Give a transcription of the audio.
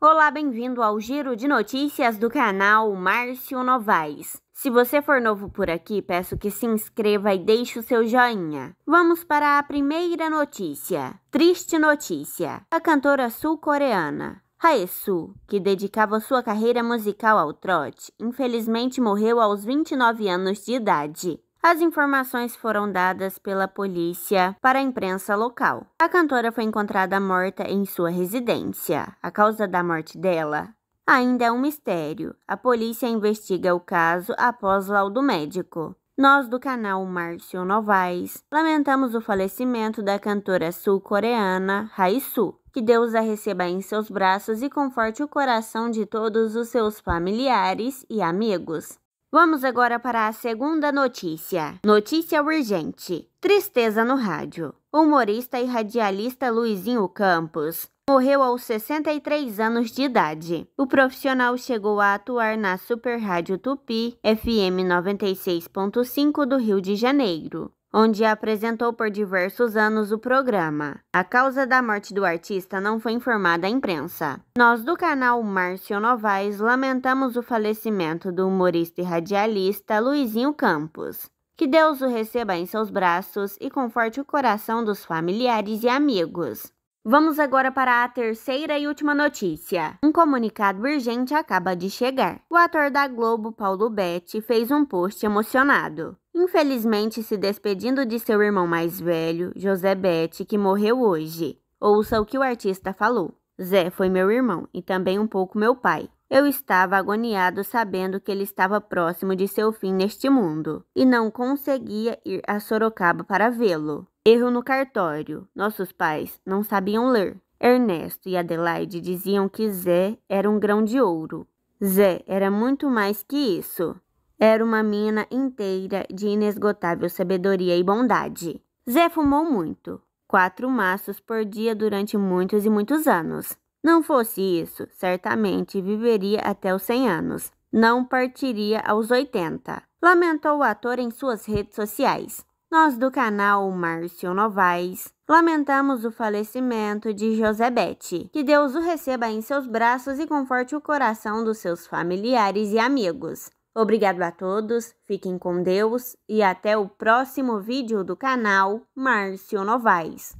Olá, bem-vindo ao giro de notícias do canal Márcio Novaes. Se você for novo por aqui, peço que se inscreva e deixe o seu joinha. Vamos para a primeira notícia. Triste notícia. A cantora sul-coreana Haesu, que dedicava sua carreira musical ao trote, infelizmente morreu aos 29 anos de idade. As informações foram dadas pela polícia para a imprensa local. A cantora foi encontrada morta em sua residência. A causa da morte dela ainda é um mistério. A polícia investiga o caso após laudo médico. Nós do canal Márcio Novaes lamentamos o falecimento da cantora sul-coreana Raisu. Que Deus a receba em seus braços e conforte o coração de todos os seus familiares e amigos. Vamos agora para a segunda notícia. Notícia urgente. Tristeza no rádio. O humorista e radialista Luizinho Campos morreu aos 63 anos de idade. O profissional chegou a atuar na Super Rádio Tupi, FM 96.5 do Rio de Janeiro, onde apresentou por diversos anos o programa. A causa da morte do artista não foi informada à imprensa. Nós do canal Márcio Novaes lamentamos o falecimento do humorista e radialista Luizinho Campos. Que Deus o receba em seus braços e conforte o coração dos familiares e amigos. Vamos agora para a terceira e última notícia. Um comunicado urgente acaba de chegar. O ator da Globo, Paulo Betti, fez um post emocionado. Infelizmente, se despedindo de seu irmão mais velho, José Betti, que morreu hoje. Ouça o que o artista falou. Zé foi meu irmão e também um pouco meu pai. Eu estava agoniado sabendo que ele estava próximo de seu fim neste mundo e não conseguia ir a Sorocaba para vê-lo. Erro no cartório. Nossos pais não sabiam ler. Ernesto e Adelaide diziam que Zé era um grão de ouro. Zé era muito mais que isso. Era uma mina inteira de inesgotável sabedoria e bondade. Zé fumou muito, quatro maços por dia durante muitos e muitos anos. Não fosse isso, certamente viveria até os 100 anos. Não partiria aos 80, lamentou o ator em suas redes sociais. Nós do canal Márcio Novaes lamentamos o falecimento de Bete. Que Deus o receba em seus braços e conforte o coração dos seus familiares e amigos. Obrigado a todos, fiquem com Deus e até o próximo vídeo do canal Márcio Novaes.